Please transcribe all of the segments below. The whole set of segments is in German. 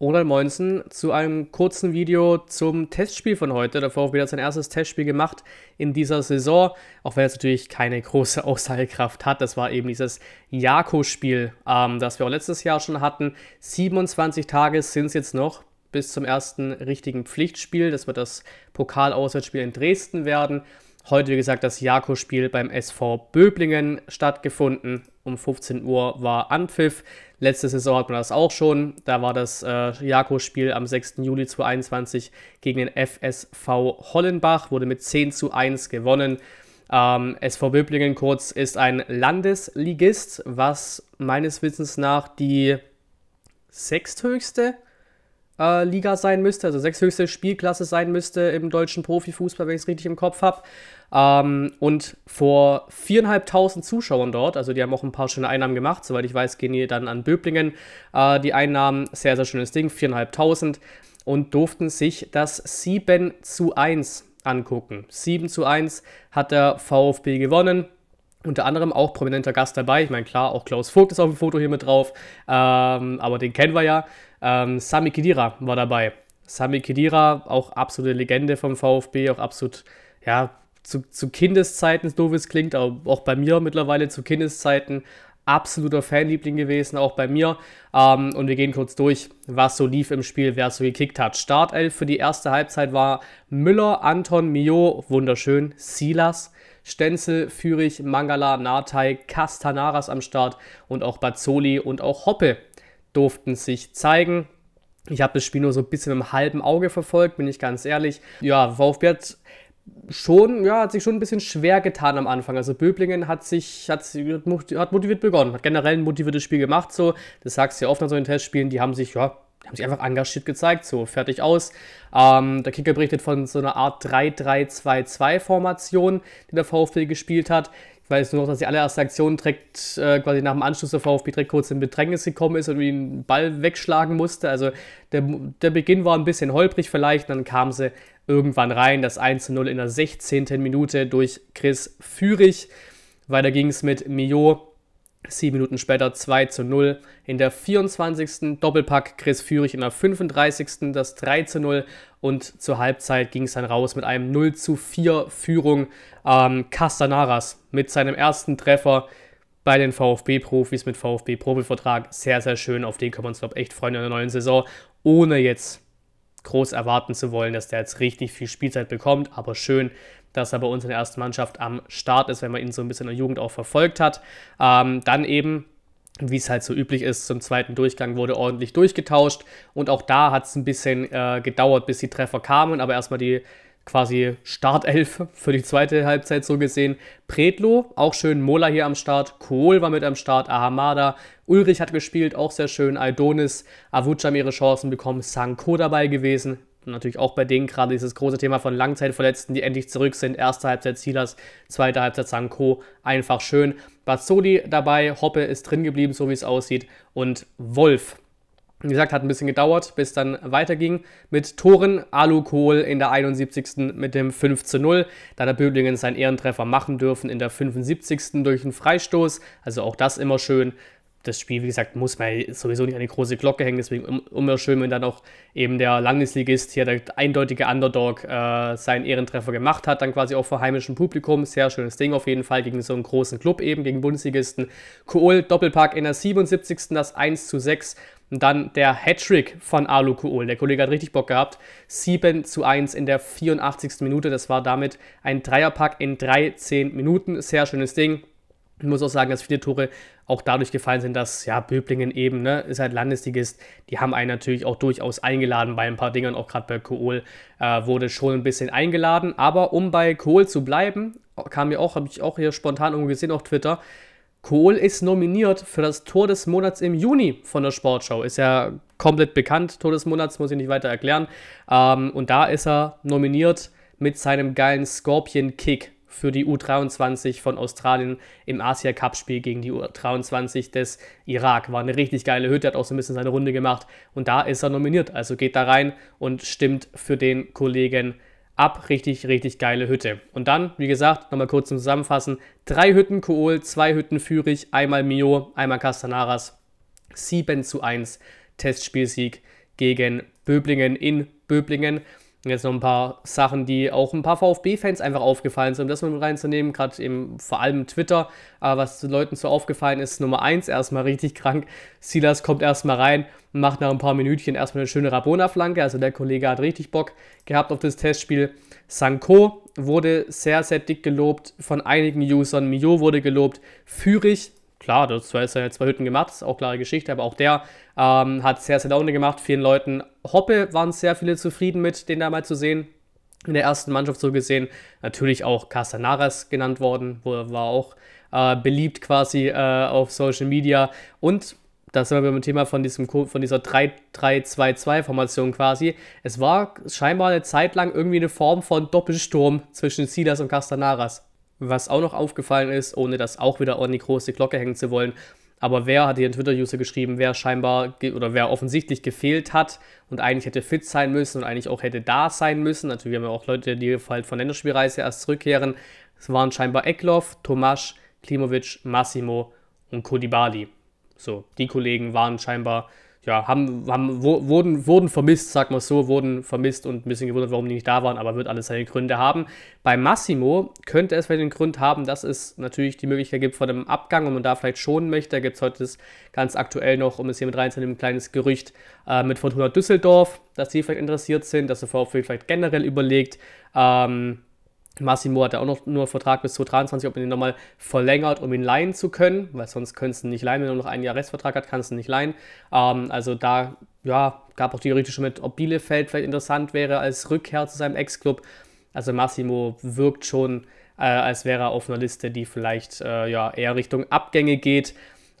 Ronald Moinsen zu einem kurzen Video zum Testspiel von heute. Der VfB hat sein erstes Testspiel gemacht in dieser Saison, auch wenn es natürlich keine große Aussagekraft hat. Das war eben dieses Jako-Spiel, ähm, das wir auch letztes Jahr schon hatten. 27 Tage sind es jetzt noch bis zum ersten richtigen Pflichtspiel. Das wird das Pokal-Auswärtsspiel in Dresden werden. Heute, wie gesagt, das Jako-Spiel beim SV Böblingen stattgefunden. Um 15 Uhr war Anpfiff. Letzte Saison hat man das auch schon. Da war das äh, Jako-Spiel am 6. Juli 2021 gegen den FSV Hollenbach, wurde mit 10 zu 1 gewonnen. Ähm, SV Böblingen kurz ist ein Landesligist, was meines Wissens nach die sechsthöchste äh, Liga sein müsste, also sechshöchste Spielklasse sein müsste im deutschen Profifußball, wenn ich es richtig im Kopf habe. Ähm, und vor viereinhalbtausend Zuschauern dort, also die haben auch ein paar schöne Einnahmen gemacht, soweit ich weiß, gehen die dann an Böblingen äh, die Einnahmen, sehr, sehr schönes Ding, viereinhalbtausend und durften sich das 7 zu 1 angucken. 7 zu 1 hat der VfB gewonnen unter anderem auch prominenter Gast dabei. Ich meine, klar, auch Klaus Vogt ist auf dem Foto hier mit drauf, ähm, aber den kennen wir ja. Ähm, Sami Kedira war dabei. Sami Kedira, auch absolute Legende vom VfB, auch absolut, ja, zu, zu Kindeszeiten, so wie es klingt, auch bei mir mittlerweile zu Kindeszeiten, absoluter Fanliebling gewesen, auch bei mir. Ähm, und wir gehen kurz durch, was so lief im Spiel, wer so gekickt hat. Startelf für die erste Halbzeit war Müller, Anton, Mio, wunderschön, Silas, Stenzel, Fürich, Mangala, Natai, Castanaras am Start und auch Bazzoli und auch Hoppe durften sich zeigen. Ich habe das Spiel nur so ein bisschen im halben Auge verfolgt, bin ich ganz ehrlich. Ja, VfB hat schon, ja, hat sich schon ein bisschen schwer getan am Anfang. Also Böblingen hat sich, hat, hat motiviert begonnen, hat generell ein motiviertes Spiel gemacht, so. Das sagst du ja oft an so den Testspielen, die haben sich, ja, haben sich einfach engagiert gezeigt, so fertig aus. Ähm, der Kicker berichtet von so einer Art 3-3-2-2-Formation, die der VfB gespielt hat. Ich weiß nur noch, dass die allererste Aktion direkt äh, quasi nach dem Anschluss der VfB direkt kurz in Bedrängnis gekommen ist und den Ball wegschlagen musste. Also der, der Beginn war ein bisschen holprig vielleicht, dann kam sie irgendwann rein, das 1-0 in der 16. Minute durch Chris Führig. Weiter ging es mit Mio, Sieben Minuten später 2 zu 0. In der 24. Doppelpack Chris Führig, in der 35. das 3 zu 0. Und zur Halbzeit ging es dann raus mit einem 0 zu 4 Führung. Ähm, Castanaras mit seinem ersten Treffer bei den VfB-Profis mit VfB-Profivertrag. Sehr, sehr schön. Auf den können wir uns, glaube ich, echt freuen in der neuen Saison. Ohne jetzt groß erwarten zu wollen, dass der jetzt richtig viel Spielzeit bekommt. Aber schön, dass er bei uns in der ersten Mannschaft am Start ist, wenn man ihn so ein bisschen in der Jugend auch verfolgt hat. Ähm, dann eben wie es halt so üblich ist, zum zweiten Durchgang wurde ordentlich durchgetauscht und auch da hat es ein bisschen äh, gedauert, bis die Treffer kamen, aber erstmal die quasi Startelf für die zweite Halbzeit so gesehen. Predlo, auch schön, Mola hier am Start, Kohl war mit am Start, Ahamada, Ulrich hat gespielt, auch sehr schön, Aldonis, Avucam ihre Chancen bekommen, Sanko dabei gewesen, natürlich auch bei denen gerade dieses große Thema von Langzeitverletzten, die endlich zurück sind. Erste Halbzeit Silas, zweite Halbzeit Sanko, einfach schön. Bazzoli dabei, Hoppe ist drin geblieben, so wie es aussieht. Und Wolf, wie gesagt, hat ein bisschen gedauert, bis dann weiterging mit Toren. Alu Kohl in der 71. mit dem 5 zu 0. Da der Böblingen seinen Ehrentreffer machen dürfen in der 75. durch einen Freistoß. Also auch das immer schön das Spiel, wie gesagt, muss man sowieso nicht an die große Glocke hängen. Deswegen immer schön, wenn dann auch eben der Landesligist hier, der eindeutige Underdog, äh, seinen Ehrentreffer gemacht hat, dann quasi auch vor heimischem Publikum. Sehr schönes Ding auf jeden Fall gegen so einen großen Club eben, gegen Bundesligisten. Kohl, Doppelpack in der 77. das 1 zu 6. Und dann der Hattrick von Alu Kohl. Der Kollege hat richtig Bock gehabt. 7 zu 1 in der 84. Minute. Das war damit ein Dreierpack in 13 Minuten. Sehr schönes Ding. Ich muss auch sagen, dass viele Tore auch dadurch gefallen sind, dass ja Böblingen eben, ne, ist halt Landesligist, die haben einen natürlich auch durchaus eingeladen bei ein paar Dingern, auch gerade bei Kohl äh, wurde schon ein bisschen eingeladen. Aber um bei Kohl zu bleiben, kam mir auch, habe ich auch hier spontan irgendwo gesehen auf Twitter, Kohl ist nominiert für das Tor des Monats im Juni von der Sportschau. Ist ja komplett bekannt, Tor des Monats, muss ich nicht weiter erklären. Ähm, und da ist er nominiert mit seinem geilen Scorpion-Kick für die U23 von Australien im Asia Cup Spiel gegen die U23 des Irak. War eine richtig geile Hütte, hat auch so ein bisschen seine Runde gemacht und da ist er nominiert. Also geht da rein und stimmt für den Kollegen ab. Richtig, richtig geile Hütte. Und dann, wie gesagt, nochmal kurz zum Zusammenfassen: drei Hütten Kohl, zwei Hütten Führig, einmal Mio, einmal Castanaras. 7 zu 1 Testspielsieg gegen Böblingen in Böblingen jetzt noch ein paar Sachen, die auch ein paar VfB-Fans einfach aufgefallen sind, um das mal mit reinzunehmen, gerade eben vor allem Twitter, aber was den Leuten so aufgefallen ist, Nummer 1 erstmal richtig krank, Silas kommt erstmal rein und macht nach ein paar Minütchen erstmal eine schöne Rabona-Flanke, also der Kollege hat richtig Bock gehabt auf das Testspiel. Sanko wurde sehr, sehr dick gelobt von einigen Usern, Mio wurde gelobt, Fürich klar, das ist ja zwei Hütten gemacht, ist auch klare Geschichte, aber auch der ähm, hat sehr, sehr Laune gemacht. Vielen Leuten, Hoppe waren sehr viele zufrieden mit, den da mal zu sehen. In der ersten Mannschaft so gesehen. Natürlich auch Castanaras genannt worden, wo er war auch äh, beliebt quasi äh, auf Social Media. Und da sind wir beim Thema von, diesem, von dieser 3-3-2-2-Formation quasi. Es war scheinbar eine Zeit lang irgendwie eine Form von Doppelsturm zwischen Silas und Castanaras. Was auch noch aufgefallen ist, ohne das auch wieder an die große Glocke hängen zu wollen, aber wer hat hier einen Twitter-User geschrieben, wer scheinbar oder wer offensichtlich gefehlt hat und eigentlich hätte fit sein müssen und eigentlich auch hätte da sein müssen. Natürlich haben wir auch Leute, die halt von Länderspielreise erst zurückkehren. Es waren scheinbar Eklov, Tomasz, Klimovic, Massimo und Kodibali. So, die Kollegen waren scheinbar ja, haben, haben, wo, wurden, wurden vermisst, sag mal so, wurden vermisst und ein bisschen gewundert, warum die nicht da waren, aber wird alles seine Gründe haben. Bei Massimo könnte es vielleicht den Grund haben, dass es natürlich die Möglichkeit gibt vor dem Abgang und man da vielleicht schonen möchte. Da gibt es heute ganz aktuell noch, um es hier mit reinzunehmen, ein kleines Gerücht äh, mit Fortuna Düsseldorf, dass die vielleicht interessiert sind, dass der VfB vielleicht generell überlegt, ähm, Massimo hat ja auch noch nur einen Vertrag bis 2023, ob man den nochmal verlängert, um ihn leihen zu können, weil sonst könntest du ihn nicht leihen. Wenn er noch einen Jahr Restvertrag hat, kannst du ihn nicht leihen. Ähm, also da, ja, gab auch theoretisch mit, ob Bielefeld vielleicht interessant wäre als Rückkehr zu seinem Ex-Club. Also Massimo wirkt schon, äh, als wäre er auf einer Liste, die vielleicht äh, ja, eher Richtung Abgänge geht.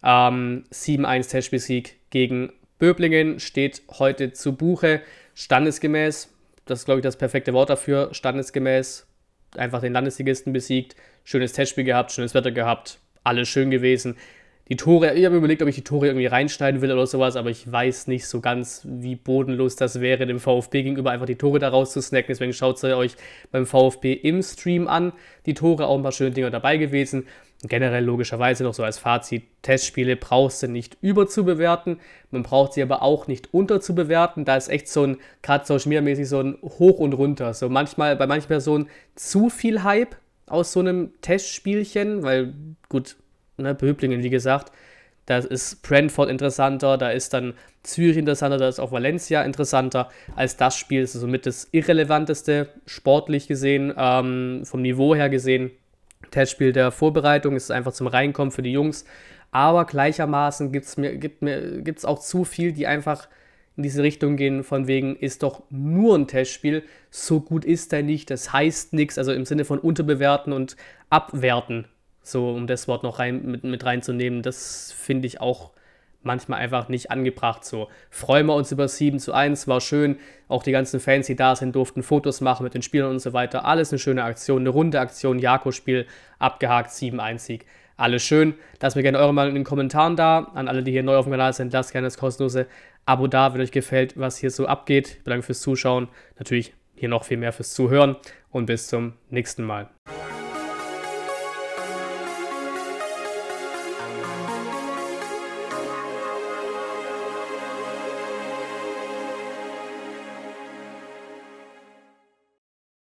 Ähm, 7-1 Testspiel-Sieg gegen Böblingen steht heute zu Buche. Standesgemäß, das ist glaube ich das perfekte Wort dafür, standesgemäß einfach den Landesligisten besiegt, schönes Testspiel gehabt, schönes Wetter gehabt, alles schön gewesen. Die Tore, ich habe mir überlegt, ob ich die Tore irgendwie reinschneiden will oder sowas, aber ich weiß nicht so ganz, wie bodenlos das wäre, dem VfB gegenüber einfach die Tore da rauszusnacken. Deswegen schaut es euch beim VfB im Stream an. Die Tore auch ein paar schöne Dinger dabei gewesen generell logischerweise noch so als Fazit, Testspiele brauchst du nicht überzubewerten, man braucht sie aber auch nicht unterzubewerten. Da ist echt so ein, gerade Social Media mäßig, so ein Hoch und Runter. So manchmal bei manchen Personen zu viel Hype aus so einem Testspielchen, weil gut, ne, Böblingen, wie gesagt, da ist Brentford interessanter, da ist dann Zürich interessanter, da ist auch Valencia interessanter als das Spiel. Das ist somit das irrelevanteste, sportlich gesehen, ähm, vom Niveau her gesehen. Testspiel der Vorbereitung ist einfach zum Reinkommen für die Jungs. Aber gleichermaßen gibt's mir, gibt mir, gibt's auch zu viel, die einfach in diese Richtung gehen, von wegen ist doch nur ein Testspiel, so gut ist er nicht, das heißt nichts, also im Sinne von unterbewerten und abwerten, so um das Wort noch rein, mit, mit reinzunehmen, das finde ich auch manchmal einfach nicht angebracht. So freuen wir uns über 7 zu 1, war schön. Auch die ganzen Fans, die da sind, durften Fotos machen mit den Spielern und so weiter. Alles eine schöne Aktion, eine runde Aktion. Jako-Spiel abgehakt, 7-1-Sieg. Alles schön. Lasst mir gerne eure Meinung in den Kommentaren da. An alle, die hier neu auf dem Kanal sind, lasst gerne das kostenlose Abo da, wenn euch gefällt, was hier so abgeht. Ich bedanke fürs Zuschauen. Natürlich hier noch viel mehr fürs Zuhören und bis zum nächsten Mal.